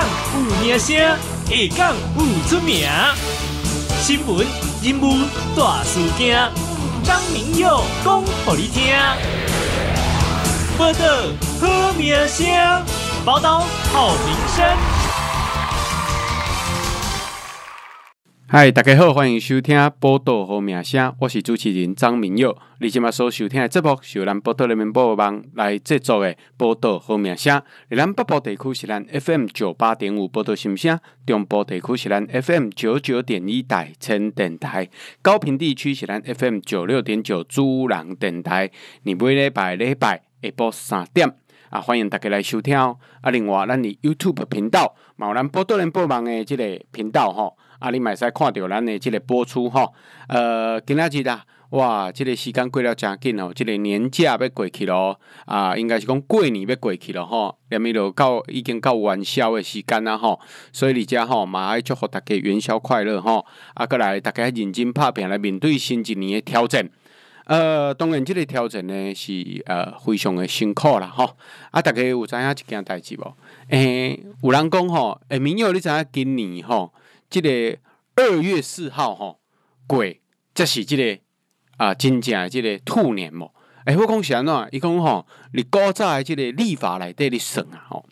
有名声，下讲，有出名。新闻人物大事件，张明耀讲给你听。报道好名声，报道好名声。嗨，大家好，欢迎收听《波道和名声》，我是主持人张明耀。你今麦收收听目，是由咱波道人民报网来制作的《波道和名声》。咱北部地区是咱 FM 九八点五波道新声，中部地区是咱 FM 九九点一大千电台，高平地区是咱 FM 九六点九珠朗电台。你每礼拜礼拜下播三点啊，欢迎大家来收听啊。另外，咱的 YouTube 频道毛咱波道》人民播网的这个频道哦，啊，你嘛会使看着咱的即个播出吼。呃，今仔日啦，哇，即个时间过了诚紧哦，即个年假要过去咯，啊，应该是讲过年要过去咯吼，连迄就到已经到元宵的时间啦吼。所以你家吼，嘛爱祝福大家元宵快乐吼。啊，过来大家认真拍拼来面对新一年的挑战。呃，当然即个挑战呢是呃非常的辛苦啦，吼啊，大家有知影一件代志无？诶，有人讲吼，诶，明友，你知影今年吼？即个二月四号吼鬼，则是即个啊，真正即个兔年无哎，我讲是安怎？伊讲吼，你古早的即个历法内底咧算啊，吼，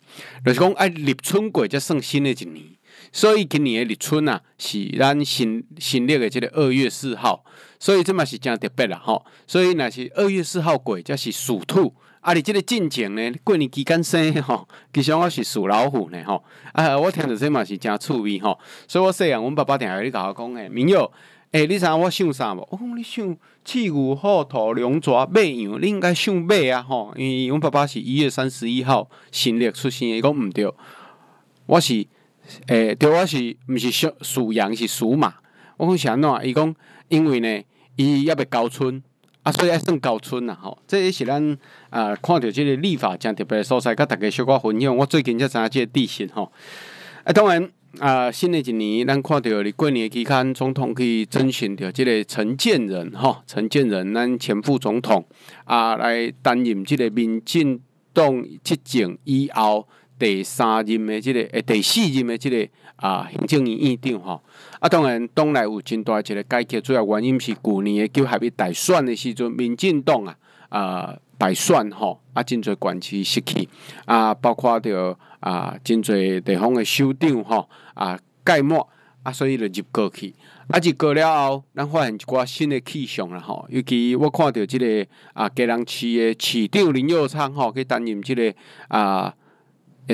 就是讲爱立春过才算新的一年，所以今年的立春啊是咱新新历的即个二月四号，所以这嘛是诚特别啦吼。所以若是二月四号过则是属兔。啊！你即个进前呢，过年期间生吼，其实我是属老虎呢吼。啊，我听着这嘛是诚趣味吼。所以我说啊，阮爸爸定话你甲我讲诶，明友，欸，你知影我想啥无？我讲你想，饲牛、虎兔、龙蛇、马羊，你应该想马啊吼。因为阮爸爸是一月三十一号新历出生，伊讲毋对。我是诶，对，我是毋是属属羊是属马？我讲是安怎？伊讲因为呢，伊要被交春。所以还算高春啦吼，这也是咱啊看到这个立法真特别所在，跟大家小可分享。我最近才知这即个地选吼，啊当然啊新的一年，咱看到你过年期间总统去征询到这个陈建仁吼，陈建仁咱前副总统啊来担任这个民进党执政以后。第三任的即个，诶，第四任的即个啊，行政院长吼。啊，当然，党内有真大一个改革，主要原因是旧年的九合一大选的时阵，民进党啊，呃，败选吼，啊，真侪官系失去，啊，包括着啊，真侪地方的首长吼，啊，盖末，啊，所以就入过去，啊，入过了后，咱发现一寡新的气象啦吼。尤其我看到即个啊，嘉南市的市长林佑昌吼，去担任即个啊。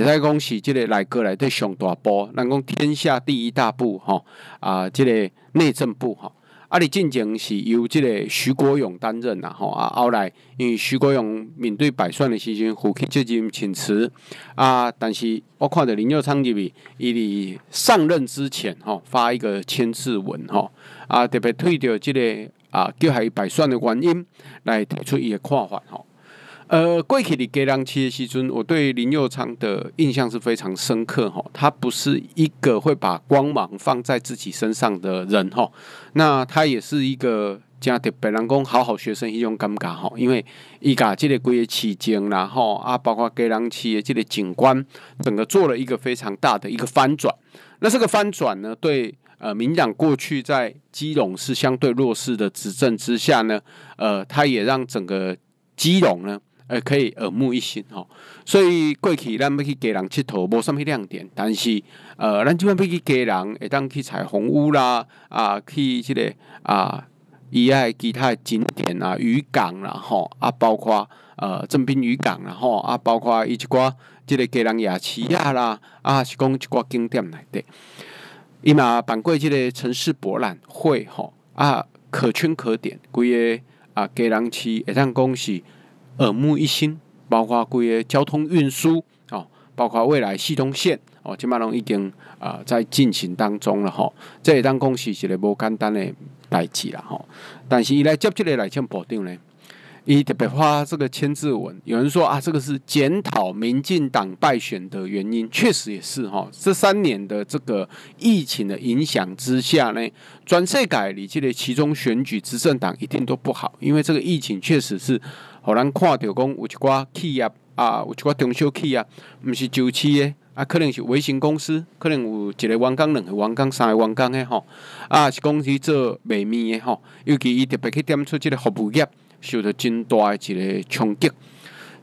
会使讲是即个内阁内底上大部，咱讲天下第一大部吼啊，即个内政部吼。啊，你进前是由即个徐国勇担任啦，吼啊，后来因为徐国勇面对百算的时阵，负起责任请辞啊。但是我看到林耀昌入面，伊伫上任之前吼发一个签字文吼，啊，特别推掉即个啊，叫伊百算的原因来提出伊的看法吼。呃，贵体里给朗企业西尊，我对林佑昌的印象是非常深刻哈。他不是一个会把光芒放在自己身上的人哈。那他也是一个家的北兰宫好好学生一种尴尬哈。因为伊噶即个贵业期间啦哈啊，包括给朗企业即个景观，整个做了一个非常大的一个翻转。那这个翻转呢，对呃民党过去在基隆市相对弱势的执政之下呢，呃，他也让整个基隆呢。呃，可以耳目一新吼，所以过去咱要去家人佚佗，无甚物亮点。但是呃，咱即边要去家人会当去彩虹屋啦，啊，去即个啊，伊爱其他景点啊，渔港啦吼，啊，包括呃，正滨渔港啦吼，啊，包括伊一寡即个家人夜市啊啦，啊，是讲一寡景点内底。伊嘛办过即个城市博览会吼，啊，可圈可点，几个啊，家人市会当讲是。耳目一新，包括规个交通运输哦，包括未来系统线哦，今摆拢已经啊在进行当中了吼。这当讲是一个无简单的代志啦吼。但是伊来接这个来签部长呢，伊特别发这个签字文，有人说啊，这个是检讨民进党败选的原因，确实也是哈。这三年的这个疫情的影响之下呢，全设改，你即个其中选举执政党一定都不好，因为这个疫情确实是。互咱看到讲，有一寡企业啊，有一寡中小企业，毋是就市的，啊，可能是微型公司，可能有一个员工、两个员工、三个员工的吼，啊，是公司做卖面的吼，尤其伊特别去点出即个服务业受到真大的一个冲击，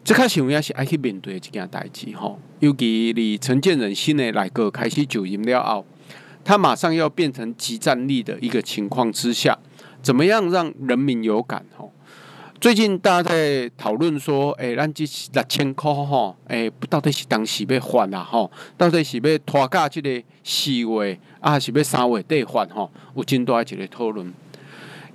即较想业是爱去面对一件代志吼，尤其离陈建仁新的内阁开始就任了后，他马上要变成集战力的一个情况之下，怎么样让人民有感吼？最近大家在讨论说，诶咱这六千块吼，诶、到底是当时要还啦吼？到底是要拖到这个四月，啊，是要三月底还吼？有真大一个讨论。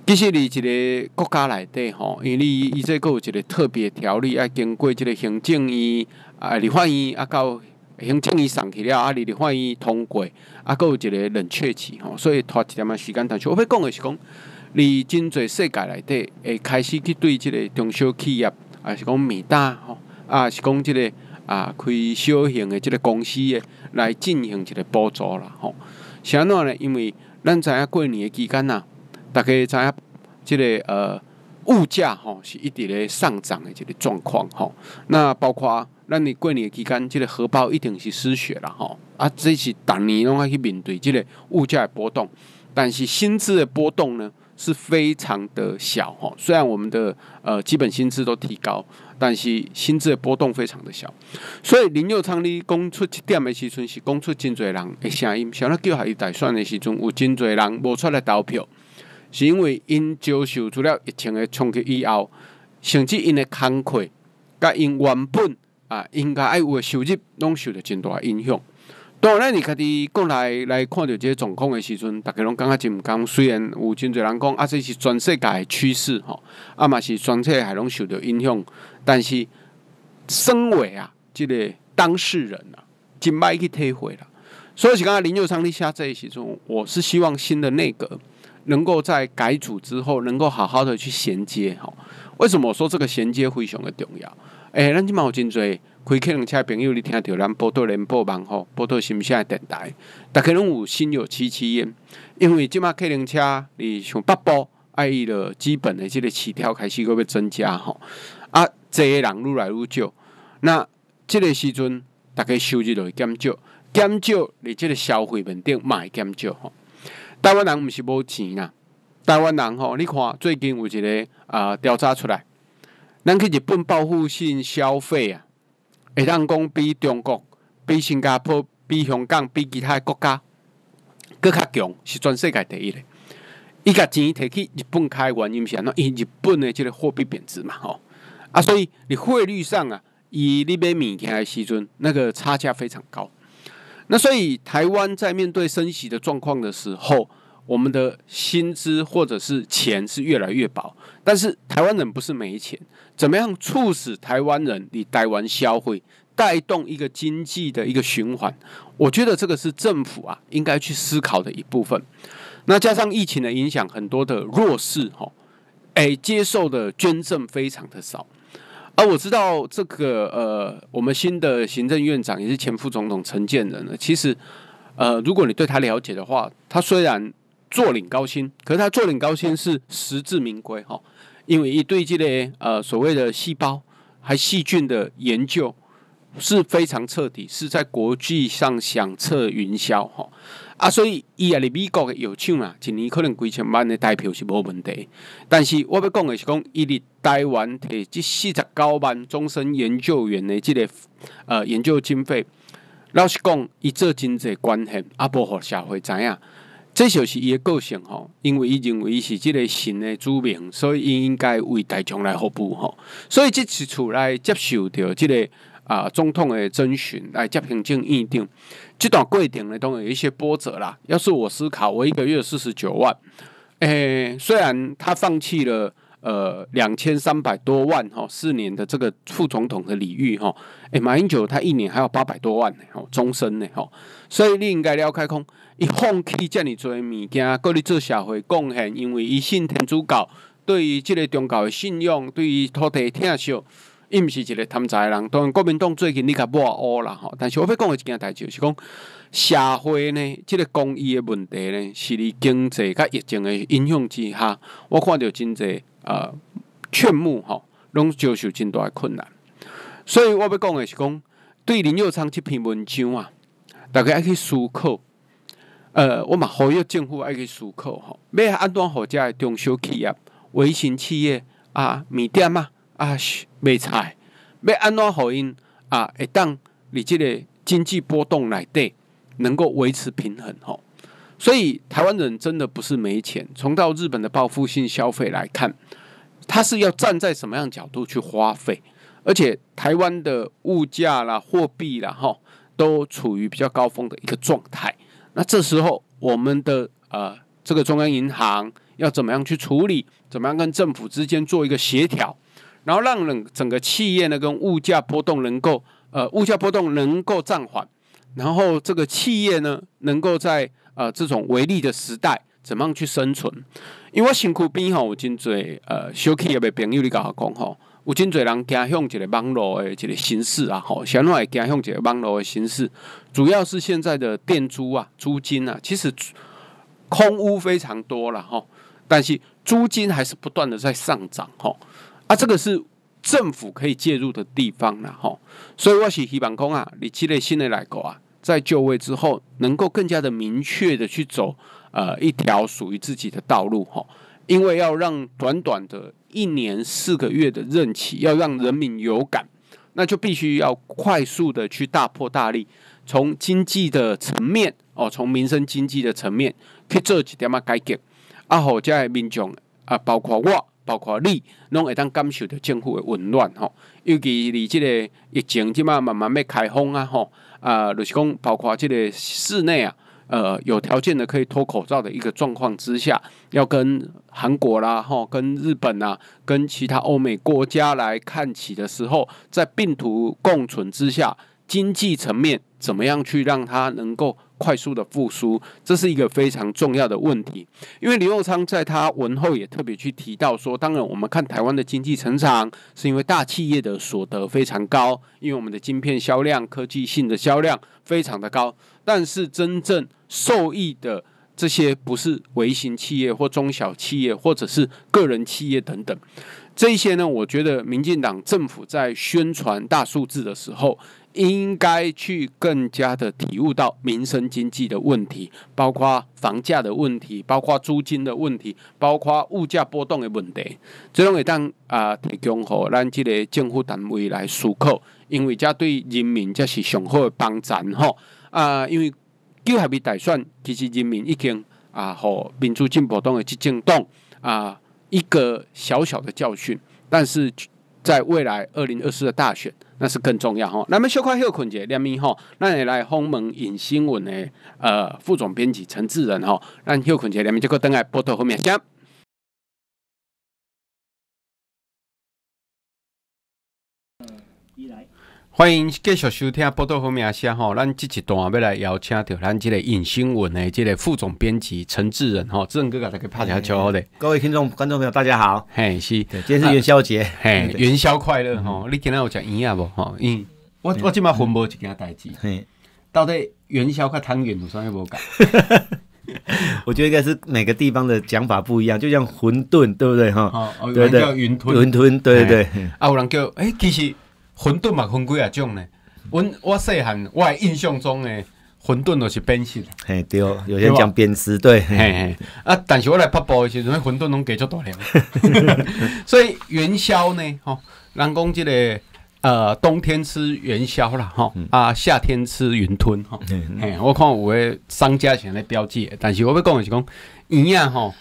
其实你一个国家来底吼，因为伊这个有一个特别条例，要经过这个行政院啊、立法院啊，到行政院上去了啊，立法院通过，啊，佫有一个冷却期吼，所以拖一点仔时间。但是我要讲的是讲。你真侪世界内底会开始去对即个中小企业，啊是讲面大吼，啊是讲即个啊开小型的即个公司诶来进行一个补助啦吼。啥怎咧？因为咱知影过年嘅期间啊，大家知影即个呃物价吼，是一直咧上涨诶，一个状况吼。那包括咱你过年嘅期间，即个荷包一定是失血啦吼。啊，这是逐年拢爱去面对即个物价嘅波动，但是薪资诶波动呢？是非常的小吼，虽然我们的呃基本薪资都提高，但是薪资的波动非常的小。所以林佑昌咧讲出一点的时阵是讲出真侪人的声音，想要叫下一代算的时阵有真侪人无出来投票，是因为因遭受了疫情的冲击以后，甚至因的工课甲因原本啊应该爱有的收入拢受到真大影响。当然，你家己过来来看到这些状况的时阵，大家拢感觉真唔甘。虽然有真侪人讲，啊，这是全世界的趋势吼，啊，嘛是全世界还拢受到影响，但是身为啊，这个当事人啊，真歹去体会啦。所以，是刚刚林佑昌立下这一时钟，我是希望新的内阁能够在改组之后，能够好好的去衔接吼。为什么我说这个衔接非常的重要？哎，咱就有真侪。开客人车朋友，你听到咱报道、联播网吼、报道新下电台，大家拢有心有戚戚焉。因为即马客人车你像八部爱伊的基本的即个起跳开始个要增加吼，啊坐的人愈来愈少，那即个时阵大家收入就会减少，减少你即个消费面顶嘛会减少吼。台湾人毋是无钱啦，台湾人吼，你看最近有一个啊调查出来，咱去日本报复性消费啊。会当讲比中国、比新加坡、比香港、比其他国家更较强，是全世界第一的。伊甲钱摕去日本开玩，因啥呢？因日本的这个货币贬值嘛，吼啊！所以你汇率上啊，以你买物件的时阵，那个差价非常高。那所以台湾在面对升息的状况的时候，我们的薪资或者是钱是越来越薄。但是台湾人不是没钱。怎么样促使台湾人，你台湾消费，带动一个经济的一个循环？我觉得这个是政府啊，应该去思考的一部分。那加上疫情的影响，很多的弱势哈，哎，接受的捐赠非常的少。而我知道这个呃，我们新的行政院长也是前副总统陈建仁呢。其实呃，如果你对他了解的话，他虽然坐领高薪，可是他坐领高薪是实至名归哈。因为伊对这个呃所谓的细胞还细菌的研究是非常彻底，是在国际上响彻云霄吼啊，所以伊也伫美国的药厂啊，一年可能几千万的代表是无问题。但是我要讲的是讲，伊伫台湾摕这四十九万终身研究员的这个呃研究经费，老实讲，伊做真侪关系啊，不，或社会知影。这就是伊诶个性吼，因为伊认为伊是即个神诶著名，所以伊应该为大众来服务吼。所以这次出来接受到即个啊总统诶征询来接行政院定，这段过程呢，当然有一些波折啦。要是我思考，我一个月四十九万，诶，虽然他放弃了。呃，两千三百多万哈，四年的这个副总统的礼遇哈，哎，马英九他一年还有八百多万呢，哦，终身呢哈，所以你应该了解，讲，伊放弃这么侪物件，搁伫做社会贡献，因为伊信天主教，对于即个宗教的信仰，对于土地嘆惜，伊毋是一个贪财人。当然，国民党最近你较抹乌啦吼，但是我要讲的一件代，志，就是讲社会呢，即个公益的问题呢，是伫经济甲疫情的影响之下，我看到真济呃，劝募吼，拢遭受真大困难，所以我要讲的是讲，对林耀昌这篇文章啊，大家去思考。呃，我们呼吁政府爱去思考吼，要安怎好家的中小企业、微型企业啊、米店啊、啊卖菜，要安怎好因啊，会当你这个经济波动来底能够维持平衡吼。所以台湾人真的不是没钱，从到日本的报复性消费来看。它是要站在什么样的角度去花费？而且台湾的物价啦、货币啦，哈，都处于比较高峰的一个状态。那这时候，我们的呃，这个中央银行要怎么样去处理？怎么样跟政府之间做一个协调？然后让整个企业呢，跟物价波动能够呃，物价波动能够暂缓，然后这个企业呢，能够在呃这种微利的时代，怎么样去生存？因为我身躯边吼，有真侪呃小企业的朋友你甲我讲吼，有真侪人走向一个网络的一个形式啊，吼，先来走向一个网络的形式，主要是现在的店租啊，租金啊，其实空屋非常多了吼，但是租金还是不断的在上涨吼，啊，这个是政府可以介入的地方了吼，所以我是希望讲啊，你积累新的来股啊，在就位之后，能够更加的明确的去走。呃，一条属于自己的道路哈，因为要让短短的一年四个月的任期，要让人民有感，那就必须要快速的去大破大立，从经济的层面哦，从民生经济的层面去做一点嘛改革，啊，好者民众啊，包括我，包括你，拢会当感受到政府的温暖吼，尤其你这个疫情即嘛慢慢要开放啊吼，啊，就是讲包括这个室内啊。呃，有条件的可以脱口罩的一个状况之下，要跟韩国啦、哈、跟日本啊、跟其他欧美国家来看起的时候，在病毒共存之下，经济层面怎么样去让它能够快速的复苏，这是一个非常重要的问题。因为刘荣昌在他文后也特别去提到说，当然我们看台湾的经济成长，是因为大企业的所得非常高，因为我们的晶片销量、科技性的销量非常的高。但是真正受益的这些不是微型企业或中小企业，或者是个人企业等等。这些呢，我觉得民进党政府在宣传大数字的时候，应该去更加的体悟到民生经济的问题，包括房价的问题，包括租金的问题，包括物价波动的问题。这种会当啊，提供予咱这个政府单位来思考，因为这对人民才是上好的帮衬吼。啊，因为九还未大选，其实人民已经啊，和民主进步党的执进党啊，一个小小的教训。但是在未来二零二四的大选，那是更重要哈。那么小快休困节两秒，吼，那也来鸿门引新闻的呃副总编辑陈志仁吼，那休困节两秒，这个等下波特后面讲。欢迎继续收听《波多和名下》吼，咱这一段要来邀请到咱这个影新闻的这个副总编辑陈志仁哈，志仁哥给大家拍一下照好的。各位听众、观众朋友，大家好！嘿，是，今天是元宵节，嘿，元宵快乐哈！你今天有讲音啊不？哈，我我今麦馄饨就给他代志。嘿，到底元宵块汤圆有啥要无讲？我觉得应该是每个地方的讲法不一样，就像馄饨对不对哈？哦，有人叫云吞，云吞对对对。啊，有人叫哎，其实。馄饨嘛，分几啊种呢？我我细汉，我印象中呢，馄饨都是扁食。嘿，对，有些讲扁食，对。嘿嘿，啊，但是我来拍报时因为馄饨拢加足大量。所以元宵呢，吼，人讲即个呃冬天吃元宵啦，哈啊夏天吃云吞，哈。我看有诶商家安来标记，但是我要讲是讲，圆啊，吼。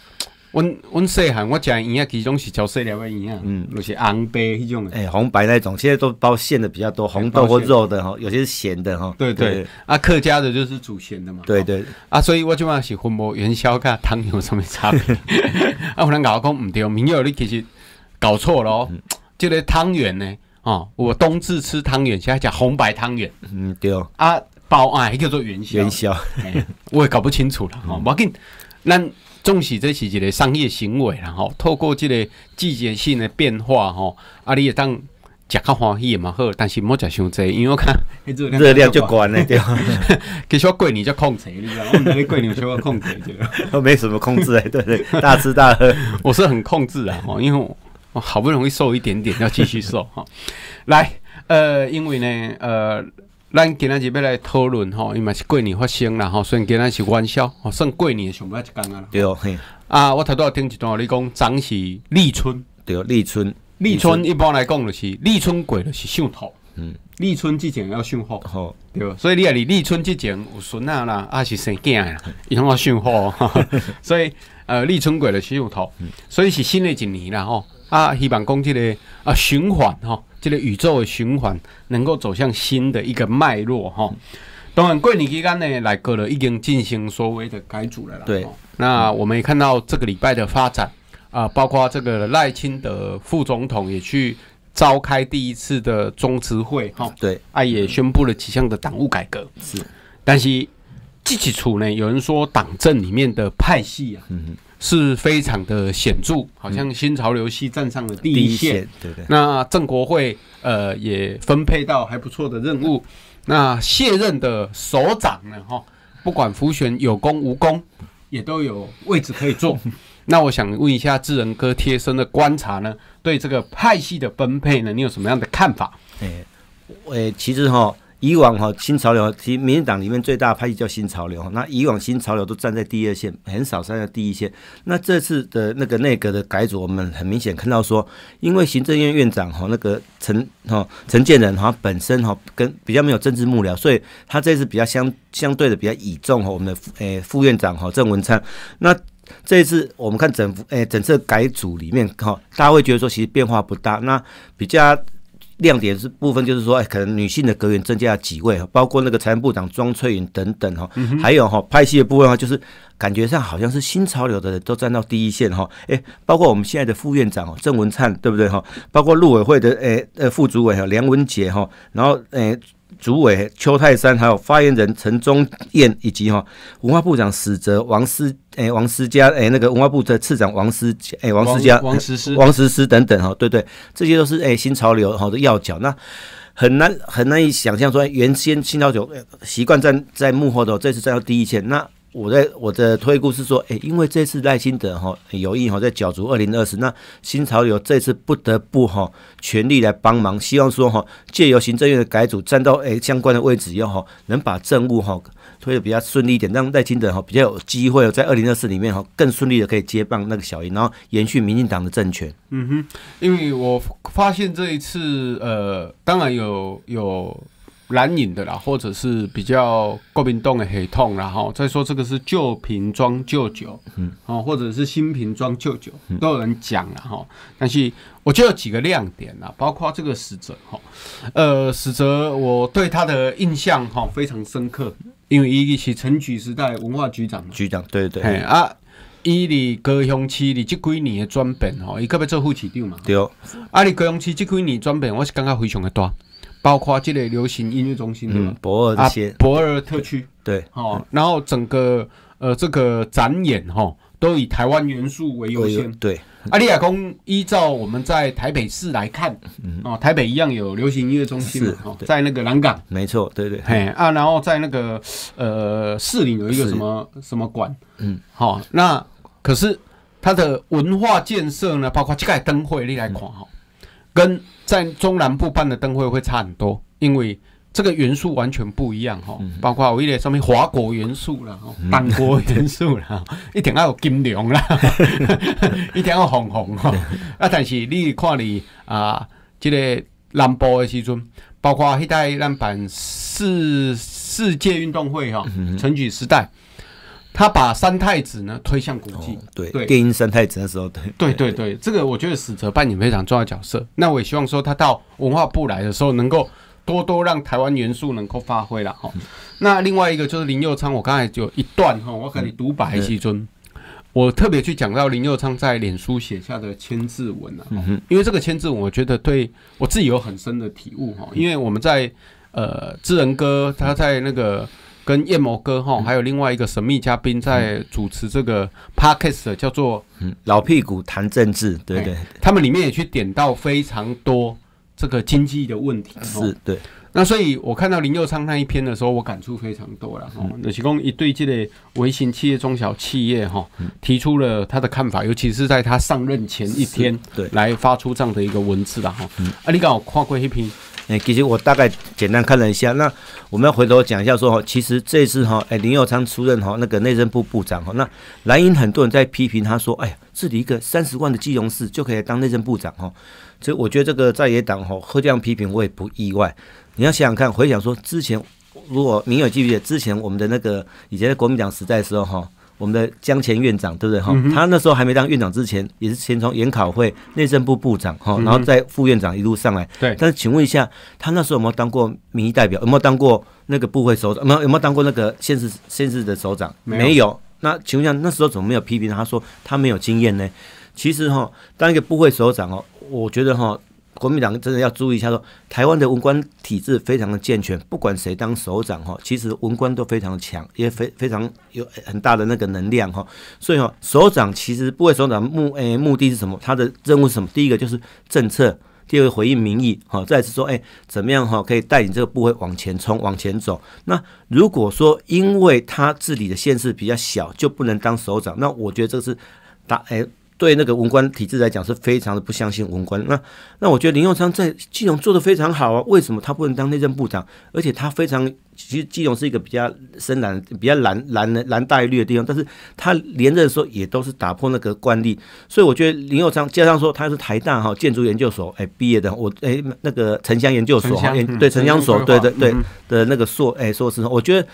阮阮细汉我食鱼啊，其中是潮细粒的鱼啊，嗯，就是红白迄种，哎，红白那种，现在都包馅的比较多，红豆或肉的哈，有些是咸的哈。对对，啊，客家的就是煮咸的嘛。对对，啊，所以我今晚是分无元宵，甲汤圆上面差别。啊，有我讲毋对，明友你其实搞错咯，这个汤圆呢，哦，我冬至吃汤圆，现在讲红白汤圆。嗯，对。啊，包哎叫做元宵。元宵，我也搞不清楚了。哦，无要紧，咱。纵使这是一个商业行为，然后透过这个季节性的变化，哈，啊，你当食较欢喜也蛮好，但是莫食伤在，因为我看 热量就关了对。其实过年就控制，你知道，我们这里过年就控制，个都 没什么控制诶，对对，大吃大喝，我是很控制啊，因为我好不容易瘦一点点，要继续瘦哈。来，呃，因为呢，呃。咱今仔日要来讨论吼，因为是过年发生啦吼，虽然今日是元宵，吼算过年上尾一天啊。对哦，啊，我头拄仔听一段，你讲长是立春，对哦，立春，立春一般来讲就是立春过就是上头，嗯，立春之前要上好，对所以你啊，立立春之前有孙啦，啊是生囝啦，伊拢要上好，所以呃，立春过就是上头，所以是新的一年啦，吼啊，希望讲即个啊循环吼。这个宇宙的循环能够走向新的一个脉络哈。当然，桂林期间呢，来阁了已经进行所谓的改组了啦。对，那我们也看到这个礼拜的发展啊，包括这个赖清德副总统也去召开第一次的中执会哈。对啊，也宣布了几项的党务改革。是，但是基础呢，有人说党政里面的派系啊。嗯。是非常的显著，好像新潮流系站上了第一线，对对。那郑国会呃也分配到还不错的任务。那卸任的首长呢？哈，不管浮选有功无功，也都有位置可以坐。那我想问一下智仁哥贴身的观察呢，对这个派系的分配呢，你有什么样的看法？哎，呃，其实哈。以往哈新潮流，其实民进党里面最大的派系叫新潮流那以往新潮流都站在第二线，很少站在第一线。那这次的那个内阁的改组，我们很明显看到说，因为行政院院长哈那个陈哈陈建仁哈本身哈跟比较没有政治幕僚，所以他这次比较相相对的比较倚重哈我们的副诶副院长哈郑文灿。那这一次我们看整诶整次改组里面，哈，大家会觉得说其实变化不大。那比较。亮点是部分就是说，哎，可能女性的格员增加了几位，包括那个财政部长庄翠云等等哈，还有哈，拍戏的部分哈，就是感觉上好像是新潮流的人都站到第一线哈，哎，包括我们现在的副院长哦，郑文灿对不对哈？包括陆委会的哎呃副主委哈，梁文杰哈，然后哎。主委邱泰山，还有发言人陈宗彦，以及哈文化部长史哲、王思哎王思佳哎那个文化部的次长王思哎王思佳王思思王思思等等哈，对对，这些都是哎新潮流好的要角，那很难很难以想象说原先新潮流习惯站在幕后的，这次站到第一线那。我在我的推估是说，哎，因为这次赖清德哈有意哈在角逐二零二四，那新潮流这次不得不哈全力来帮忙，希望说哈借由行政院的改组，站到哎相关的位置，要哈能把政务哈推的比较顺利一点，让赖清德哈比较有机会在二零二四里面哈更顺利的可以接棒那个小英，然后延续民进党的政权。嗯哼，因为我发现这一次呃，当然有有。蓝影的啦，或者是比较国民党的黑统然后再说这个是旧瓶装旧酒，嗯，哦，或者是新瓶装旧酒都有人讲了哈。但是我就有几个亮点啦，包括这个死者哈，呃，死者我对他的印象哈非常深刻，因为伊是陈局时代文化局长，局长对对对，啊，伊哩高雄市哩这几年嘅转变吼，伊特别做副市长嘛，对，阿里高雄市这几年转变，我是感觉非常的大。包括这类流行音乐中心的博尔这些博尔特区对哦，然后整个呃这个展演哈，都以台湾元素为优先。对，阿利亚公依照我们在台北市来看，哦，台北一样有流行音乐中心嘛，哦，在那个南港，没错，对对，嘿啊，然后在那个呃市里有一个什么什么馆，嗯，好，那可是它的文化建设呢，包括这个灯会你来看哈。跟在中南部办的灯会会差很多，因为这个元素完全不一样哈，包括我一点上面华国元素啦，哈，韩国元素啦，一定要有金梁啦，一定要红红哈，啊，但是你看你啊，这个南部的时钟，包括代在办世世界运动会哈，成举时代。他把三太子呢推向国际，对电音三太子的时候对对对对，这个我觉得史哲扮演非常重要的角色。那我也希望说他到文化部来的时候，能够多多让台湾元素能够发挥了哈。那另外一个就是林佑昌，我刚才就一段哈，我跟你独白其中，我特别去讲到林佑昌在脸书写下的千字文啊，因为这个千字文，我觉得对我自己有很深的体悟哈，因为我们在呃智仁哥他在那个。跟燕谋哥哈，还有另外一个神秘嘉宾在主持这个 podcast，叫做“老屁股谈政治”，对对，他们里面也去点到非常多这个经济的问题。是，对。那所以，我看到林佑昌那一篇的时候，我感触非常多了。哈。那其中一对这类微型企业、中小企业哈，提出了他的看法，尤其是在他上任前一天，对，来发出这样的一个文字啦。哈，啊，你刚我看过一篇。哎，其实我大概简单看了一下，那我们要回头讲一下说，其实这次哈，哎，林佑昌出任哈那个内政部部长哈，那蓝营很多人在批评他说，哎呀，这里一个三十万的基隆市就可以当内政部长哈，所以我觉得这个在野党哈喝这样批评我也不意外。你要想想看，回想说之前，如果你有记不记得之前我们的那个以前国民党时代的时候哈。我们的江前院长，对不对哈？他那时候还没当院长之前，也是先从研考会内政部部长哈，然后再副院长一路上来。对。但是请问一下，他那时候有没有当过民意代表？有没有当过那个部会首长？没有。有没有当过那个县市县市的首长？没有。那请问一下，那时候怎么没有批评他说他没有经验呢？其实哈，当一个部会首长哦，我觉得哈。国民党真的要注意一下，说台湾的文官体制非常的健全，不管谁当首长哈，其实文官都非常的强，也非非常有很大的那个能量哈。所以哈，首长其实部会首长目诶，目的是什么？他的任务是什么？第一个就是政策，第二个回应民意哈，再次说诶，怎么样哈可以带领这个部会往前冲、往前走。那如果说因为他治理的县市比较小，就不能当首长，那我觉得这是打诶。对那个文官体制来讲，是非常的不相信文官。那那我觉得林佑昌在基隆做的非常好啊，为什么他不能当内政部长？而且他非常，其实基隆是一个比较深蓝、比较蓝蓝蓝带绿的地方，但是他连任的时候也都是打破那个惯例。所以我觉得林佑昌加上说他是台大哈建筑研究所哎毕业的，我哎那个城乡研究所哈，对城乡所对对对的那个硕哎，硕士，我觉得。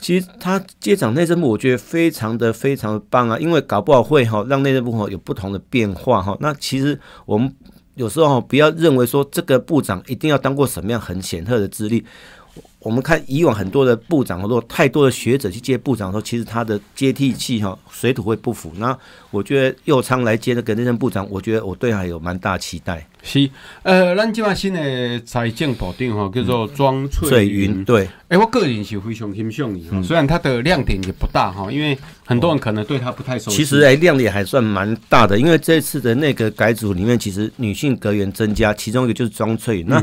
其实他接掌内政部，我觉得非常的非常的棒啊！因为搞不好会哈让内政部哈有不同的变化哈。那其实我们有时候不要认为说这个部长一定要当过什么样很显赫的资历。我们看以往很多的部长，或者太多的学者去接部长的时候，其实他的接替器哈水土会不服。那我觉得右昌来接那个财政部长，我觉得我对他有蛮大期待。是，呃，咱今晚新的财政部长哈叫做庄翠云。对，哎，我个人是非常欣赏你，虽然他的亮点也不大哈，因为很多人可能对他不太熟悉。其实哎，亮点还算蛮大的，因为这次的那个改组里面，其实女性阁员增加，其中一个就是庄翠云。那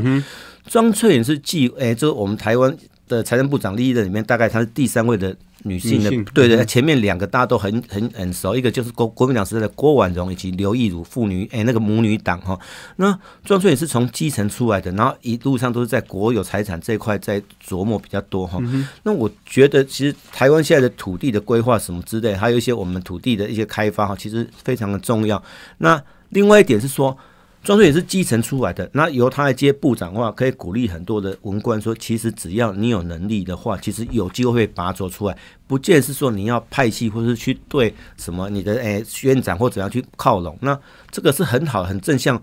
庄翠云是继诶，就是我们台湾的财政部长利益的里面，大概她是第三位的女性的。对对，前面两个大家都很很很熟，一个就是国国民党时代的郭婉容以及刘亦儒妇女，诶那个母女党哈。那庄翠云是从基层出来的，然后一路上都是在国有财产这一块在琢磨比较多哈。那我觉得其实台湾现在的土地的规划什么之类，还有一些我们土地的一些开发哈，其实非常的重要。那另外一点是说。庄睿也是基层出来的，那由他来接部长的话，可以鼓励很多的文官说，其实只要你有能力的话，其实有机会拔擢出来，不见是说你要派系或是去对什么你的诶院长或怎样去靠拢，那这个是很好，很正向。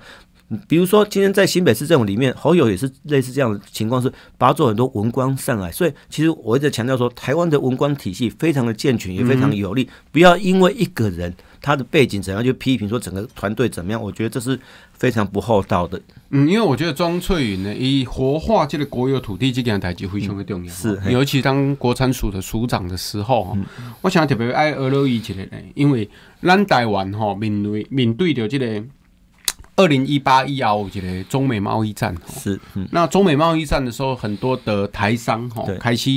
比如说，今天在新北市政府里面，好友也是类似这样的情况，是八做很多文官上来，所以其实我一直强调说，台湾的文官体系非常的健全，也非常有力。不要因为一个人他的背景怎样，就批评说整个团队怎么样。我觉得这是非常不厚道的。嗯，因为我觉得庄翠云呢，以活化这个国有土地这件事情非常的重要，是尤其当国产署的署长的时候，我想特别爱俄罗于这个人，因为咱台湾哈面对面对着这个。二零一八一啊，我记得中美贸易战是。那中美贸易战的时候，很多的台商哈开始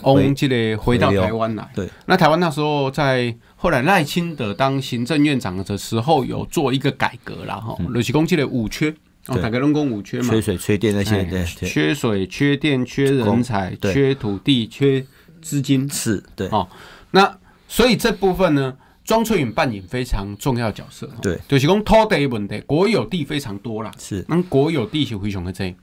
往这里回到台湾来。对。那台湾那时候在后来赖清德当行政院长的时候，有做一个改革了哈，劳资公这里五缺，哦，改革人工五缺嘛，缺水、缺电那些，对，缺水、缺电、缺人才、缺土地、缺资金，是对。哦，那所以这部分呢？庄翠云扮演非常重要角色，对，就是讲土地问题，国有地非常多啦。是，那国有地是非常的这，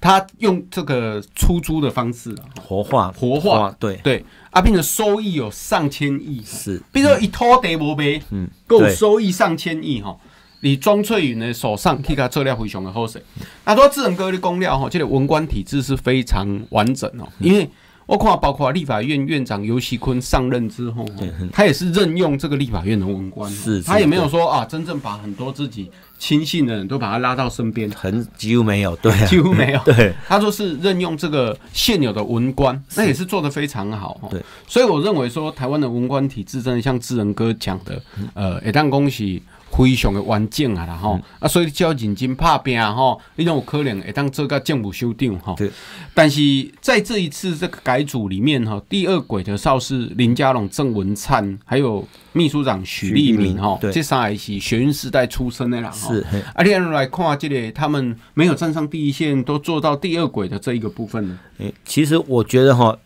他用这个出租的方式活化，活化，对对，啊，并且收益有上千亿，是，比如说一拖地无呗，嗯，够收益上千亿哈，你庄翠云的手上去，给他做料非常的好势，那说智能哥的公料哈，这个文官体制是非常完整哦，因为。包括包括立法院院长尤熙坤上任之后，他也是任用这个立法院的文官，他也没有说啊，真正把很多自己亲信的人都把他拉到身边，很几乎没有，对，几乎没有。对，他说是任用这个现有的文官，那也是做得非常好。对，所以我认为说台湾的文官体制，真的像智仁哥讲的，呃，一旦恭喜。非常的完整啊，哈啊，所以只要认真拍拼啊，哈，你有可能会当做个政府首长哈。但是在这一次这个改组里面哈，第二轨的邵氏林家龙郑文灿还有秘书长许立明哈，这三也是学院时代出身的啦。是。啊，你安来看这个，他们没有站上第一线，都做到第二轨的这一个部分呢。诶，其实我觉得哈。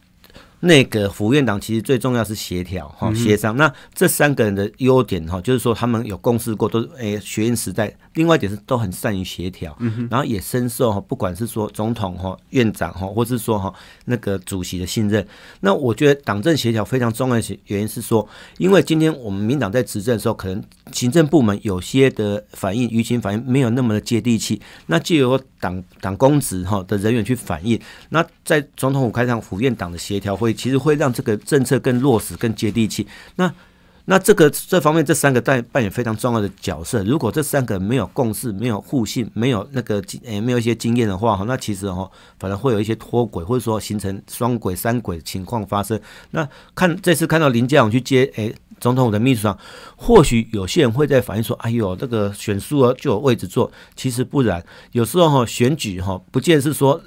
那个府院党其实最重要是协调哈，协商。那这三个人的优点哈，就是说他们有共识过，都哎学院时代。另外一点是都很善于协调，然后也深受哈，不管是说总统哈、院长哈，或是说哈那个主席的信任。那我觉得党政协调非常重要的原因是说，因为今天我们民党在执政的时候，可能行政部门有些的反应舆情反应没有那么的接地气。那借由党党公职哈的人员去反映，那在总统府开上府院党的协调会。其实会让这个政策更落实、更接地气。那那这个这方面，这三个扮扮演非常重要的角色。如果这三个没有共识、没有互信、没有那个呃没有一些经验的话，哈，那其实哈，反正会有一些脱轨，或者说形成双轨、三轨情况发生。那看这次看到林佳勇去接诶总统府的秘书长，或许有些人会在反映说：“哎呦，这个选书啊就有位置坐。”其实不然，有时候哈选举哈不见是说。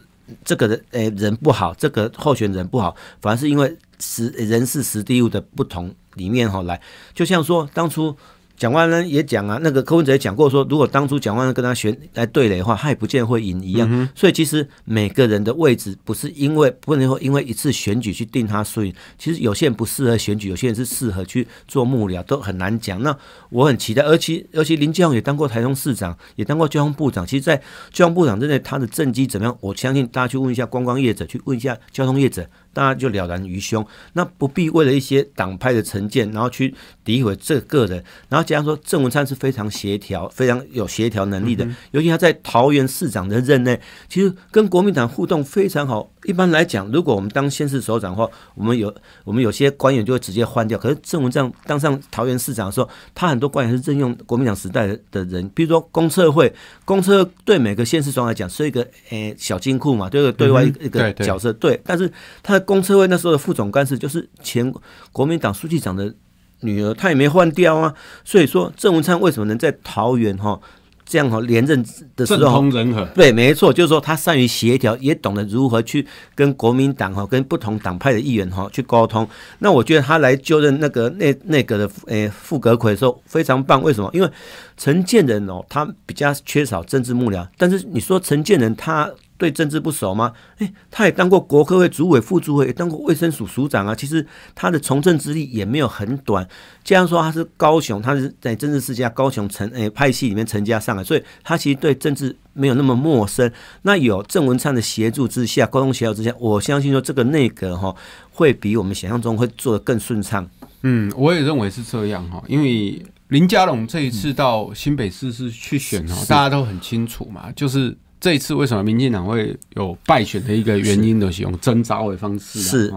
这个人诶，人不好，这个候选人不好，反而是因为时人事时地物的不同里面哈来，就像说当初。蒋万安也讲啊，那个柯文哲也讲过说，如果当初蒋万安跟他选来对垒的话，他也不见会赢一样。所以其实每个人的位置不是因为不能说因为一次选举去定他输赢。其实有些人不适合选举，有些人是适合去做幕僚，都很难讲。那我很期待，而且而且林建宏也当过台中市长，也当过交通部长。其实，在交通部长之内，他的政绩怎么样？我相信大家去问一下观光业者，去问一下交通业者。大家就了然于胸，那不必为了一些党派的成见，然后去诋毁这个人。然后，假如说郑文灿是非常协调、非常有协调能力的，尤其他在桃园市长的任内，其实跟国民党互动非常好。一般来讲，如果我们当县市首长的话，我们有我们有些官员就会直接换掉。可是郑文样当上桃园市长的时候，他很多官员是任用国民党时代的人，比如说公车会。公车对每个县市长来讲是一个诶小金库嘛，就是对外一个角色。对，但是他的公车会那时候的副总干事就是前国民党书记长的女儿，他也没换掉啊。所以说，郑文灿为什么能在桃园哈？这样哈连任的时候，人和对，没错，就是说他善于协调，也懂得如何去跟国民党哈、跟不同党派的议员哈去沟通。那我觉得他来就任那个那那个的诶副阁魁候非常棒，为什么？因为陈建仁哦，他比较缺少政治幕僚，但是你说陈建仁他。对政治不熟吗？哎，他也当过国科会主委、副主委，也当过卫生署署长啊。其实他的从政之力也没有很短。这样说，他是高雄，他是在政治世家高雄成诶派系里面成家上来，所以他其实对政治没有那么陌生。那有郑文灿的协助之下，沟通协助之下，我相信说这个内阁哈会比我们想象中会做的更顺畅。嗯，我也认为是这样哈，因为林佳龙这一次到新北市是去选哦，大家都很清楚嘛，就是。这一次为什么民进党会有败选的一个原因，都是用挣扎的方式，是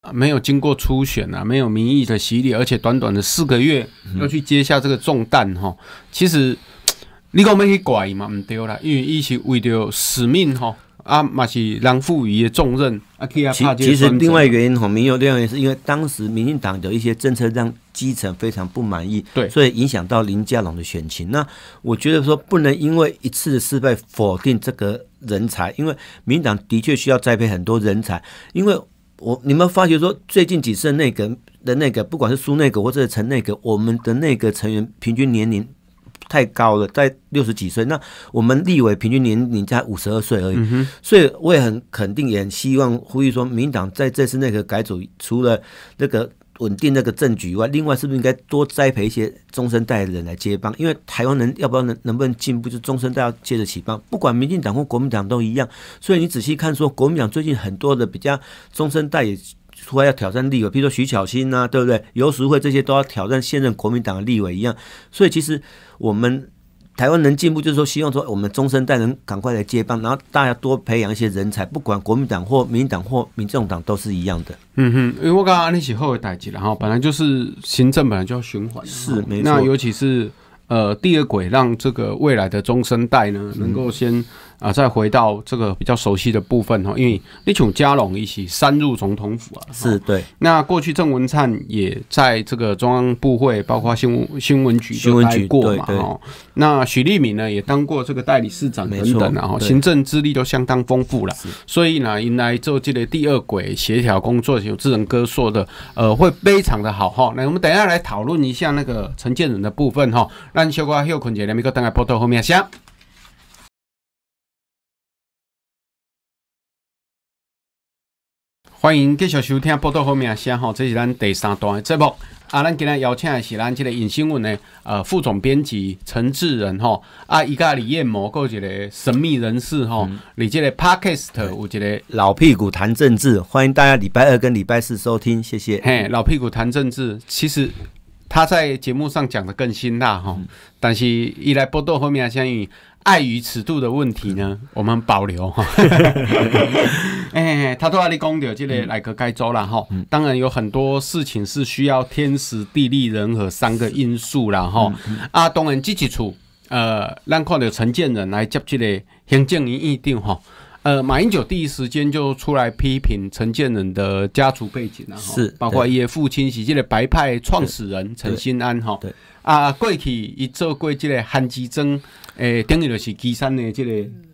啊，没有经过初选啊，没有民意的洗礼，而且短短的四个月要去接下这个重担哈，其实你讲没关系嘛，唔对啦，因为伊是为着使命哈。啊，嘛是人赋予的重任。其其实另外原因吼，民有另外因是因为当时民进党的一些政策让基层非常不满意，对，所以影响到林佳龙的选情。那我觉得说，不能因为一次的失败否定这个人才，因为民进党的确需要栽培很多人才。因为我你们发觉说，最近几次内阁的那个，不管是苏内阁或者陈内阁，我们的内阁成员平均年龄。太高了，在六十几岁。那我们立委平均年龄才五十二岁而已，所以我也很肯定，也希望呼吁说，民进党在这次那个改组，除了那个稳定那个政局以外，另外是不是应该多栽培一些中生代的人来接棒？因为台湾人要不要能能不能进步，就中生代要接着起棒，不管民进党或国民党都一样。所以你仔细看说，国民党最近很多的比较中生代也。出来要挑战立委，比如说徐巧芯呐，对不对？游淑慧这些都要挑战现任国民党的立委一样，所以其实我们台湾能进步，就是说希望说我们中生代人赶快来接棒，然后大家多培养一些人才，不管国民党或民党或民众党都是一样的。嗯哼，因为我刚刚那启后的代击然后本来就是行政本来就要循环，是没错。那尤其是呃第二轨，让这个未来的中生代呢，能够先。啊，再回到这个比较熟悉的部分哈，因为李琼家龙一起三入总统府啊，是，对。那过去郑文灿也在这个中央部会，包括新闻新闻局、新闻局过嘛哈。那许立敏呢，也当过这个代理市长等等，然后行政资历都相当丰富了。所以呢，迎来做这个第二轨协调工作，有智能哥说的，呃，会非常的好哈。那我们等下来讨论一下那个承建人的部分哈。让小瓜休困一下，咪个等下波头后面先。欢迎继续收听，报道好明星》哈，这是咱第三段的节目。啊，咱今天邀请的是咱这个《银新闻》的呃副总编辑陈志仁哈，啊，以及李彦谋个一个神秘人士哈，以这个 Podcast 有一个老屁股谈政治，欢迎大家礼拜二跟礼拜四收听，谢谢。嘿，老屁股谈政治，其实。他在节目上讲的更辛辣哈，但是一来波动后面啊，鉴于碍于尺度的问题呢，我们保留哈。哎，他都阿里讲的这个来个改州了哈。当然有很多事情是需要天时地利人和三个因素了哈。啊，当然这几处，呃，咱看到承建人来接这个行政与议定哈。呃，马英九第一时间就出来批评陈建仁的家族背景，啊，是包括伊的父亲，是即个白派创始人陈新安哈。啊，过去伊做过即个韩基镇，诶，等于就是基山的即个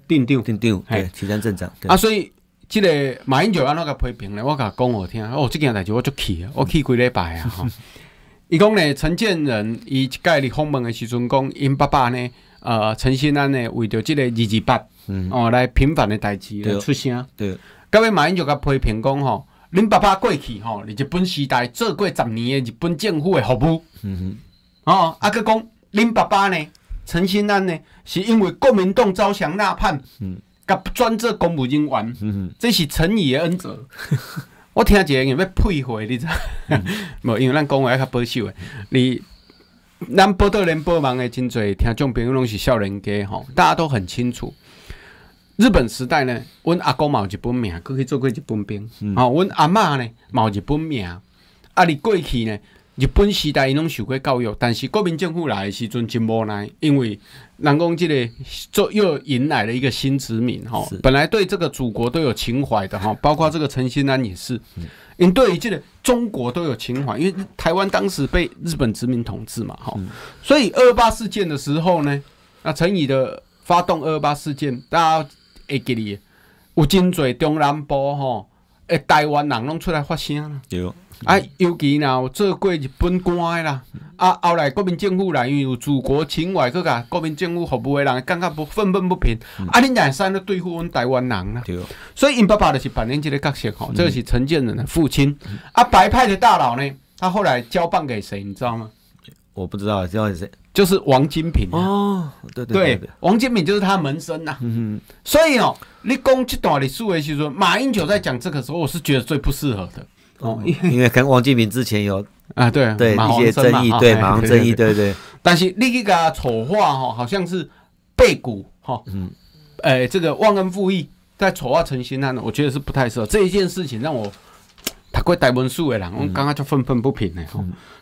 镇长。镇长，对，基山镇长。啊，所以即个马英九安怎个批评呢？我讲讲我听，哦，这件代志我就去，我去几礼拜啊。哈，伊讲呢，陈建仁伊一届立访门的时阵，讲因爸爸呢，呃，陈新安呢，为着即个二二八。嗯，哦，来平繁的代志，对，出声，对。到尾马云就甲批评讲吼，恁爸爸过去吼，日本时代做过十年的日本政府的服务，嗯哼，哦，啊，搁讲恁爸爸呢，陈新安呢，是因为国民党招降纳叛，嗯，甲专制公务人员，嗯哼，这是陈毅的恩泽，我听个要要佩服你，知 无，因为咱讲话较保守的，你咱报道联播网的真侪听众朋友拢是少人家吼，大家都很清楚。日本时代呢，我阿公嘛有日本名，过去做过日本兵。哦，我阿妈呢嘛有日本名。啊，你过去呢，日本时代因拢受过教育，但是国民政府来时阵真无奈，因为人工这个做又迎来了一个新殖民。哦，本来对这个祖国都有情怀的哈，包括这个陈新安也是，因对这个中国都有情怀，因为台湾当时被日本殖民统治嘛，哈。所以二八事件的时候呢，啊，陈仪的发动二八事件，大家。会记你有真侪中南部吼，诶，台湾人拢出来发声了。对。啊，尤其然有做过日本官的啦，啊，后来国民政府来有祖国情怀，去甲国民政府服务的人，感觉不愤愤不平。啊，恁两三都对付阮台湾人啦。对所以因爸爸就是扮演即个角色，吼，这个是陈建仁的父亲。啊，白派的大佬呢，他后来交棒给谁，你知道吗？我不知道交给谁。就是王金平哦，对对对，王金平就是他门生呐，所以哦，你攻击到你思维其说马英九在讲这个时候，我是觉得最不适合的哦，因为跟王金平之前有啊对对一些争议，对马航争议，对对。但是你一个丑化哈，好像是背骨哈，嗯，哎，这个忘恩负义在丑化成新安，我觉得是不太适合这一件事情，让我他怪大文素的人，我刚刚就愤愤不平的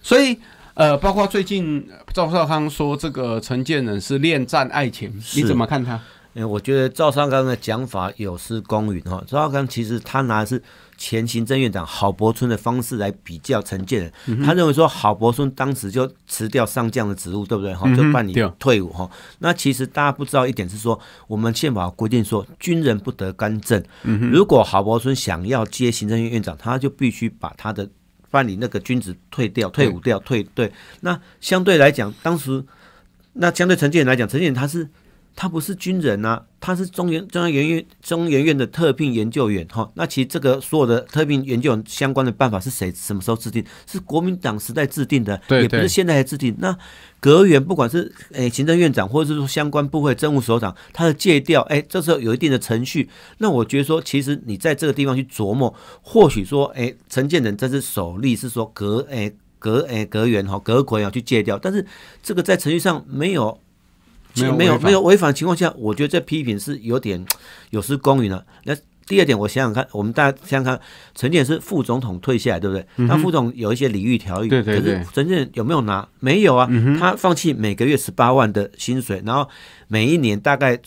所以。呃，包括最近赵少康说这个陈建仁是恋战爱情，你怎么看他？嗯，我觉得赵少康的讲法有失公允哈。赵少康其实他拿的是前行政院长郝柏村的方式来比较陈建仁，他认为说郝柏村当时就辞掉上将的职务，对不对哈？就办理退伍哈。那其实大家不知道一点是说，我们宪法规定说军人不得干政。如果郝柏村想要接行政院院长，他就必须把他的。把你那个军职退掉、退伍掉、退队，那相对来讲，当时那相对陈建仁来讲，陈建仁他是。他不是军人啊，他是中研中央研究院中原院的特聘研究员哈。那其实这个所有的特聘研究员相关的办法是谁什么时候制定？是国民党时代制定的，也不是现在才制定。那阁员不管是诶行政院长或者是说相关部会政务首长，他的戒掉哎，这时候有一定的程序。那我觉得说，其实你在这个地方去琢磨，或许说哎，陈建仁这是首例，是说阁哎阁哎阁员哈阁国要去戒掉，但是这个在程序上没有。没有没有没有违反的情况下，我觉得这批评是有点 有失公允的。那第二点，我想想看，我们大家想想看，陈建是副总统退下来，对不对？那副总有一些礼遇条例，可是陈建有没有拿？没有啊，他放弃每个月十八万的薪水，然后每一年大概。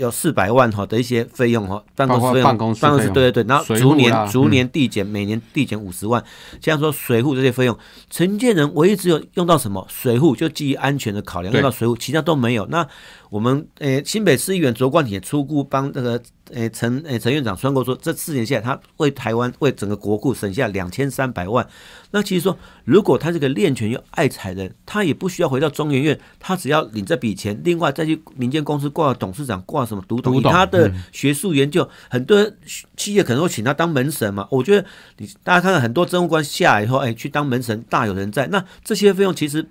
有四百万哈的一些费用哈，办公室费用，办公室对对对，然后逐年逐年递减，每年递减五十万。像说水户这些费用，承建人唯一只有用到什么水户，就基于安全的考量用到水户，其他都没有。那。我们诶，新北市议员卓冠庭出库帮那个诶陈诶陈院长穿过说，这四年下来，他为台湾为整个国库省下两千三百万。那其实说，如果他这个练权又爱财人，他也不需要回到中研院，他只要领这笔钱，另外再去民间公司挂董事长、挂什么独董，以他的学术研究，很多企业可能会请他当门神嘛。我觉得你大家看看，很多政务官下来以后，哎，去当门神大有人在。那这些费用其实。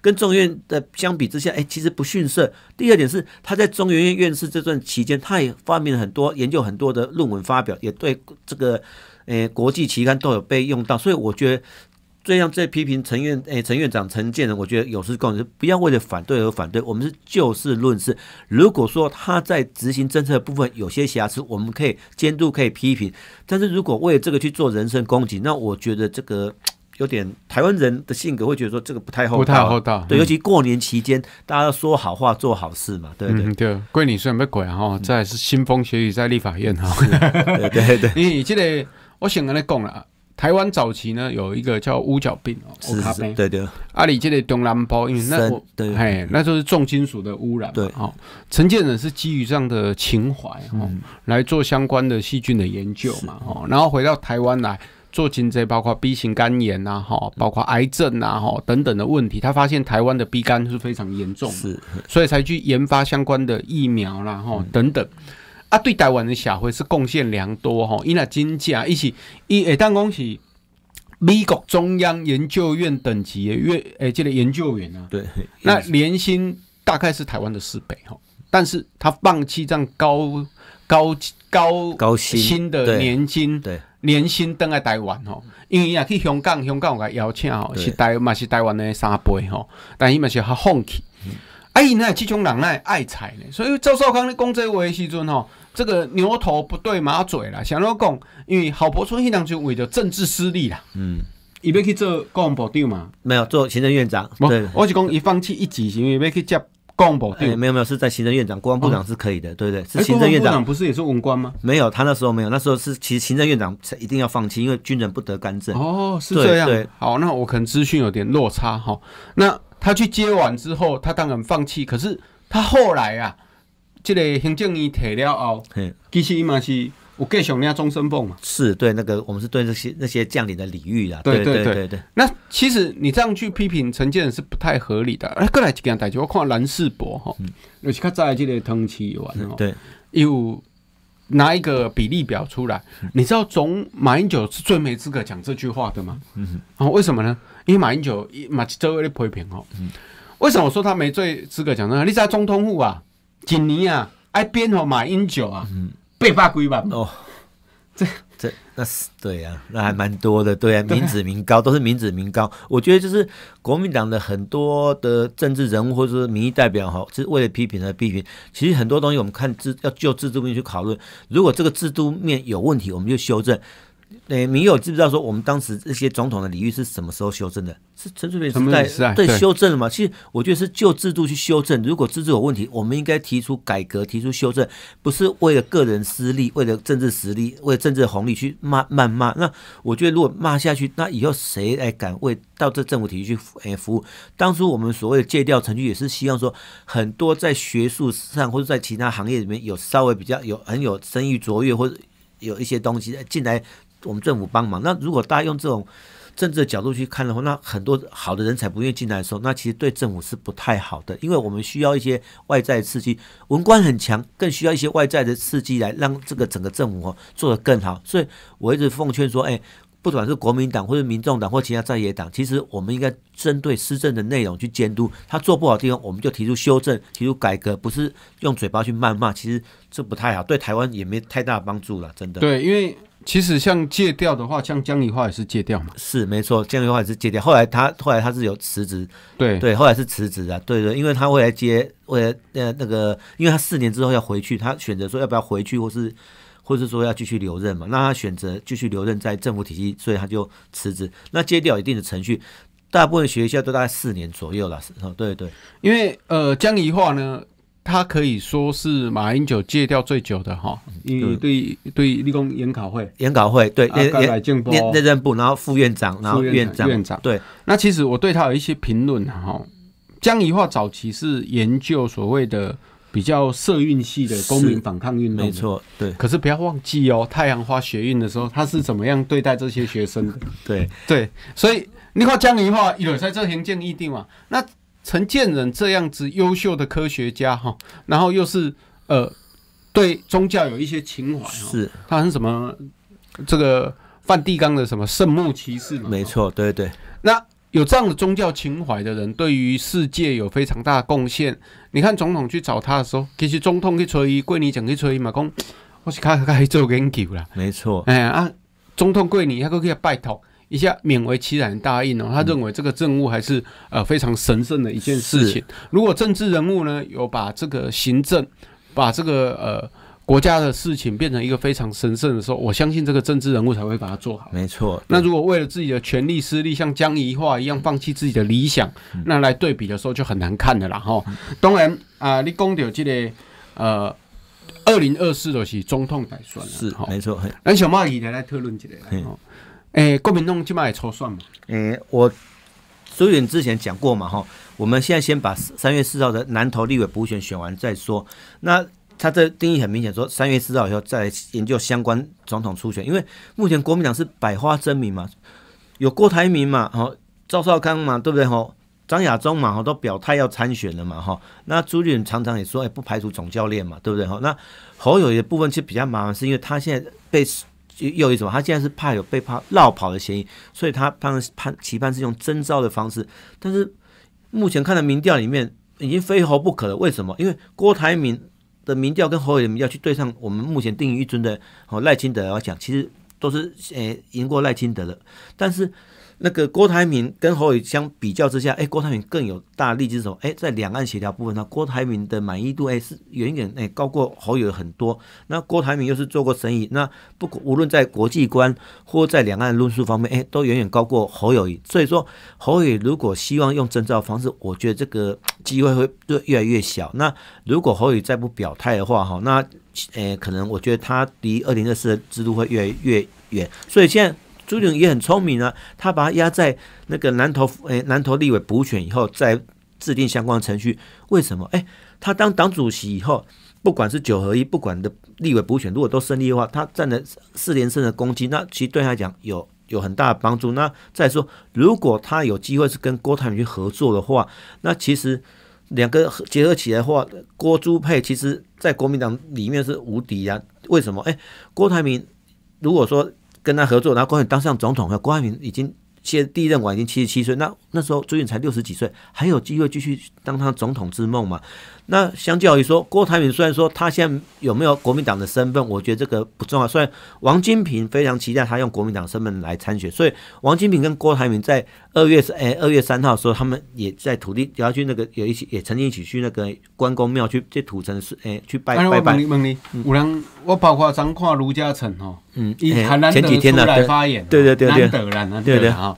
跟中院的相比之下，哎，其实不逊色。第二点是他在中研院院士这段期间，他也发明了很多、研究很多的论文发表，也对这个，呃，国际期刊都有被用到。所以我觉得，这样在批评陈院、哎，陈院长、陈建仁，我觉得有失公允。不要为了反对而反对，我们是就事论事。如果说他在执行政策部分有些瑕疵，我们可以监督、可以批评。但是如果为了这个去做人身攻击，那我觉得这个。有点台湾人的性格会觉得说这个不太厚道，不太厚道。对，尤其过年期间，大家要说好话、做好事嘛，对不对？对，归你算不归啊？哈，这也是腥风血雨在立法院哈。对对，因为这里我想跟你讲了，台湾早期呢有一个叫乌角病哦，是是，对对。阿里这里东南坡，因为那对，哎，那就是重金属的污染对，哦。陈建仁是基于这样的情怀哦，来做相关的细菌的研究嘛。哦，然后回到台湾来。做颈椎，包括 B 型肝炎呐，哈，包括癌症啊，哈，等等的问题，他发现台湾的 B 肝是非常严重的，是，所以才去研发相关的疫苗啦，哈，等等，啊，对台湾的社会是贡献良多，哈，伊那金甲一起一，诶，当讲是美国中央研究院等级的院，诶，这个研究员啊，对，那年薪大概是台湾的四倍，哈，但是他放弃这样高高高高薪的年薪，对。年薪登来台湾哦，因为伊也去香港，香港个邀请哦，是台嘛是台湾的三倍吼，但伊嘛是较放弃。哎，伊若即种人奈爱财呢，所以周少康讲这话的时阵吼，这个牛头不对马嘴啦。想要讲，因为郝柏村迄当时为着政治私利啦，嗯，伊要去做公安部长嘛？没有做行政院长。对，我是讲伊放弃一级，是因为要去接。国部长没有没有是在行政院长，国防部长是可以的，对不对？是行政院长不是也是文官吗？没有，他那时候没有，那时候是其实行政院长一定要放弃，因为军人不得干政。哦，是这样。对，好，那我可能资讯有点落差哈。那他去接完之后，他当然放弃。可是他后来啊，这个行政院提了后，其实嘛是。我更想人家终身奉嘛，是对那个我们是对那些那些将领的礼遇啊。对对对对。那其实你这样去批评陈建仁是不太合理的。哎，过来一件大事，我看蓝世博哈，尤其他在这个同期玩哦。对。又拿一个比例表出来，你知道总马英九是最没资格讲这句话的吗？嗯哼。啊，为什么呢？因为马英九一马周围咧批评哦。嗯。为什么我说他没最资格讲呢？你在中通户啊，锦年啊，爱编哦，马英九啊。嗯。被罢归吧？哦，这这那是对啊，那还蛮多的，对啊，民脂民膏都是民脂民膏。我觉得就是国民党的很多的政治人物或者民意代表哈，是为了批评而批评。其实很多东西我们看制要就制度面去讨论，如果这个制度面有问题，我们就修正。哎，民友知不知道说我们当时这些总统的礼遇是什么时候修正的？是陈水扁时代对修正的嘛？其实我觉得是旧制度去修正。如果制度有问题，我们应该提出改革，提出修正，不是为了个人私利，为了政治实力，为了政治红利去骂谩骂。那我觉得如果骂下去，那以后谁来敢为到这政府体系去诶服务？当初我们所谓的戒掉程序，也是希望说很多在学术上或者在其他行业里面有稍微比较有很有声誉、卓越或者有一些东西进来。我们政府帮忙。那如果大家用这种政治的角度去看的话，那很多好的人才不愿意进来的时候，那其实对政府是不太好的。因为我们需要一些外在刺激，文官很强，更需要一些外在的刺激来让这个整个政府做得更好。所以我一直奉劝说，哎，不管是国民党或者民众党或其他在野党，其实我们应该针对施政的内容去监督，他做不好地方，我们就提出修正、提出改革，不是用嘴巴去谩骂。其实这不太好，对台湾也没太大帮助了，真的。对，因为。其实像借调的话，像江宜桦也是借调嘛。是没错，江宜桦也是借调。后来他后来他是有辞职，对对，后来是辞职啊，对对，因为他未来接未来呃那个，因为他四年之后要回去，他选择说要不要回去，或是或是说要继续留任嘛？那他选择继续留任在政府体系，所以他就辞职。那借调一定的程序，大部分学校都大概四年左右了，是哦，对对。因为呃，江宜桦呢？他可以说是马英九戒掉最久的哈，因为对对立功研考会、研考会对内政部、内政部，然后副院长、后院长、院长，对。那其实我对他有一些评论哈，江宜桦早期是研究所谓的比较社运系的公民反抗运动，没错，对。可是不要忘记哦，太阳花学运的时候，他是怎么样对待这些学生？的？对对，所以你看江宜桦有在这行政议定嘛？那陈建仁这样子优秀的科学家哈，然后又是呃，对宗教有一些情怀是他很什么这个梵蒂冈的什么圣母骑士？没错，对对。那有这样的宗教情怀的人，对于世界有非常大的贡献。你看总统去找他的时候，其实总统去催，桂林总去催嘛，讲我是看，卡去做研究啦。没错，哎啊，总统桂尼他可以拜托。一下勉为其然答应呢，他认为这个政务还是呃非常神圣的一件事情。如果政治人物呢有把这个行政、把这个呃国家的事情变成一个非常神圣的时候，我相信这个政治人物才会把它做好。没错。那如果为了自己的权力私利，像江宜桦一样放弃自己的理想，那来对比的时候就很难看的啦哈。当然啊，你讲到这个呃二零二四的是总统改选了，是没错。那小马一来来讨论这个。诶，国民党就摆也粗算嘛？诶，我朱立之前讲过嘛，哈，我们现在先把三月四号的南投立委补选选完再说。那他这定义很明显，说三月四号以后再研究相关总统初选，因为目前国民党是百花争鸣嘛，有郭台铭嘛，哈，赵少康嘛，对不对？哈，张亚中嘛，哈，都表态要参选了嘛，哈。那朱立伦常常也说，哎，不排除总教练嘛，对不对？哈，那侯友也部分其实比较麻烦，是因为他现在被。又有一种，他现在是怕有被怕绕跑的嫌疑，所以他当然盼期盼是用征召的方式。但是目前看的民调里面，已经非侯不可了。为什么？因为郭台铭的民调跟侯友的民调去对上，我们目前定义一尊的赖清德来讲，其实都是诶赢过赖清德了。但是。那个郭台铭跟侯友相比较之下，哎，郭台铭更有大力之手。哎，在两岸协调部分，呢，郭台铭的满意度，哎，是远远哎高过侯友很多。那郭台铭又是做过生意，那不无论在国际观或在两岸论述方面，哎，都远远高过侯友。所以，说侯友如果希望用征召方式，我觉得这个机会会越越来越小。那如果侯友再不表态的话，哈，那诶，可能我觉得他离二零二四的制度会越来越远。所以现在。朱挺也很聪明啊，他把他压在那个南投诶，南投立委补选以后再制定相关程序。为什么？诶？他当党主席以后，不管是九合一，不管的立委补选，如果都胜利的话，他占了四连胜的攻击，那其实对他讲有有很大的帮助。那再说，如果他有机会是跟郭台铭去合作的话，那其实两个结合起来的话，郭朱佩其实，在国民党里面是无敌啊。为什么？哎，郭台铭如果说。跟他合作，然后关羽当上总统，和郭安明已经，现第一任我已经七十七岁，那。那时候，朱允才六十几岁，还有机会继续当他总统之梦嘛？那相较于说，郭台铭虽然说他现在有没有国民党的身份，我觉得这个不重要。虽然王金平非常期待他用国民党身份来参选，所以王金平跟郭台铭在二月是哎二月三号候，他们也在土地也要去那个有一起也曾经一起去那个关公庙去去土城是哎去拜拜拜。问你，我包括咱看卢嘉诚哦，嗯，前几天出来发言，对对对对，难得对对啊。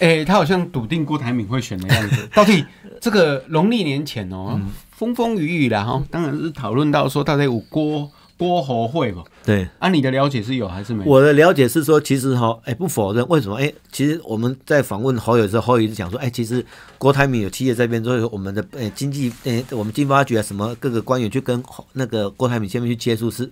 哎，他好像笃定郭台铭会选的样子。到底这个农历年前哦，风风雨雨了哈，当然是讨论到说到底有郭郭侯会不？对，按你的了解是有还是没？有？我的了解是说，其实哈，哎，不否认为什么？哎，其实我们在访问侯友的时候，侯友讲说，哎，其实郭台铭有企业在边，所以我们的呃经济呃，我们经发局啊什么各个官员去跟那个郭台铭见面去接触是。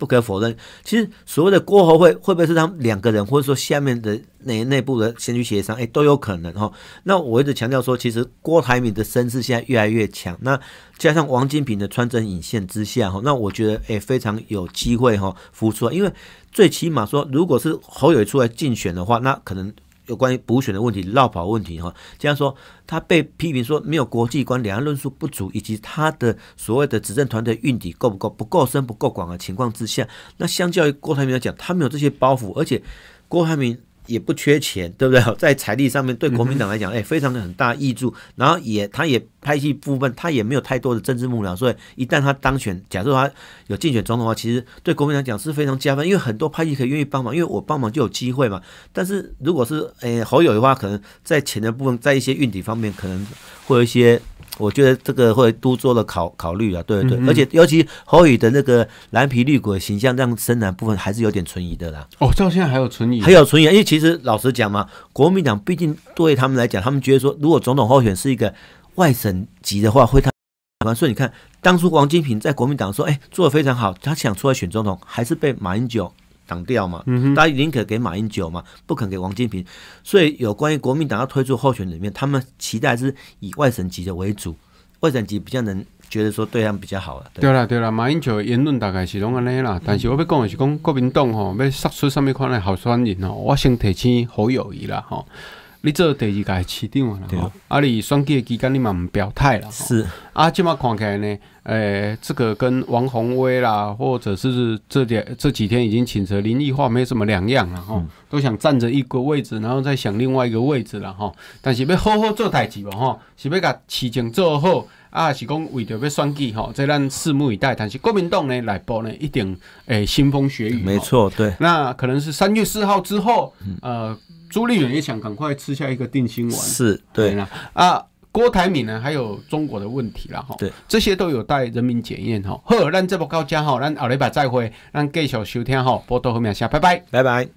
不可否认，其实所谓的郭侯会会不会是他们两个人，或者说下面的内内部的先去协商，哎，都有可能哈。那我一直强调说，其实郭台铭的声势现在越来越强，那加上王金平的穿针引线之下哈，那我觉得哎非常有机会哈，浮出来，因为最起码说，如果是侯友出来竞选的话，那可能。有关于补选的问题、绕跑问题哈，这样说他被批评说没有国际观、两岸论述不足，以及他的所谓的执政团队运底够不够、不够深、不够广的情况之下，那相较于郭台铭来讲，他没有这些包袱，而且郭台铭。也不缺钱，对不对？在财力上面，对国民党来讲，哎，非常的很大益助。然后也，他也拍戏部分，他也没有太多的政治幕僚，所以一旦他当选，假设他有竞选中的话，其实对国民党讲是非常加分，因为很多拍戏可以愿意帮忙，因为我帮忙就有机会嘛。但是如果是哎好友的话，可能在钱的部分，在一些运抵方面，可能会有一些。我觉得这个会多做了考考虑啊，对不对？而且尤其侯宇的那个蓝皮绿鬼形象，这样身男部分还是有点存疑的啦。哦，这现在还有存疑，还有存疑，因为其实老实讲嘛，国民党毕竟对他们来讲，他们觉得说，如果总统候选是一个外省籍的话，会他。麻所以你看，当初王金平在国民党说，哎，做的非常好，他想出来选总统，还是被马英九。强调嘛，大家宁可给马英九嘛，不肯给王金平。所以有关于国民党要推出候选人面，他们期待是以外省籍的为主，外省籍比较能觉得说对岸比较好了。对了对了，马英九言论大概是拢安尼啦，但是我要讲的是讲国民党吼要杀出什么款的好选人哦，我先提醒侯友谊啦吼。你做第二届市长了，啊！你选举期间你嘛毋表态了，是啊。即马看起来呢，诶，这个跟王宏威啦，或者是这点这几天已经请出林奕华，没什么两样了哈。都想占着一个位置，然后再想另外一个位置了哈。但是要好好做代志吧哈，是要甲市情做好啊，是讲为着要选举哈。这咱拭目以待。但是国民党呢内部呢一定诶腥风血雨，没错，对。那可能是三月四号之后，呃。朱立远也想赶快吃下一个定心丸，是对了啊。郭台铭呢？还有中国的问题了哈。对，这些都有待人民检验哈。好，咱这部高这哈，咱后礼巴再会，咱继续收听哈。播到后面下，拜拜，拜拜。